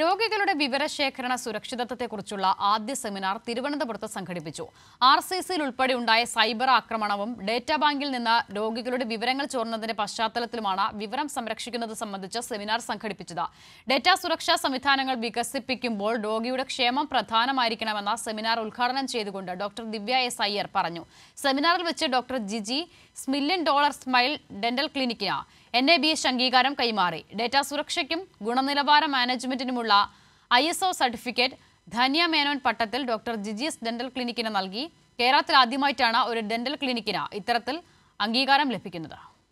രോഗികളുടെ വിവരശേഖരണ സുരക്ഷിതത്വത്തെക്കുറിച്ചുള്ള ആദ്യ സെമിനാർ തിരുവനന്തപുരത്ത് സംഘടിപ്പിച്ചു ആർ സി സിയിൽ ഉൾപ്പെടെ ഉണ്ടായ സൈബർ ആക്രമണവും ഡേറ്റാ ബാങ്കിൽ നിന്ന് രോഗികളുടെ വിവരങ്ങൾ ചോർന്നതിന്റെ പശ്ചാത്തലത്തിലുമാണ് വിവരം സംരക്ഷിക്കുന്നത് സംബന്ധിച്ച് സെമിനാർ സംഘടിപ്പിച്ചത് ഡേറ്റാ സുരക്ഷാ സംവിധാനങ്ങൾ വികസിപ്പിക്കുമ്പോൾ രോഗിയുടെ ക്ഷേമം പ്രധാനമായിരിക്കണമെന്ന സെമിനാർ ഉദ്ഘാടനം ചെയ്തുകൊണ്ട് ഡോക്ടർ ദിവ്യ എസ് അയ്യർ പറഞ്ഞു സെമിനാറിൽ വെച്ച് ഡോക്ടർ ജിജി സ്മില്യൻ ഡോളർ സ്മൈൽ ഡെന്റൽ ക്ലിനിക്കിന് എൻ എ ബി എസ് അംഗീകാരം കൈമാറി ഡേറ്റ സുരക്ഷയ്ക്കും ഗുണനിലവാര മാനേജ്മെന്റിനുമുള്ള I S O certificate Dhanya Menon പട്ടത്തിൽ ഡോക്ടർ ജിജിഎസ് ഡെന്റൽ ക്ലിനിക്കിന് നൽകി കേരളത്തിൽ ആദ്യമായിട്ടാണ് ഒരു ഡെന്റൽ ക്ലിനിക്കിന് ഇത്തരത്തിൽ അംഗീകാരം ലഭിക്കുന്നത്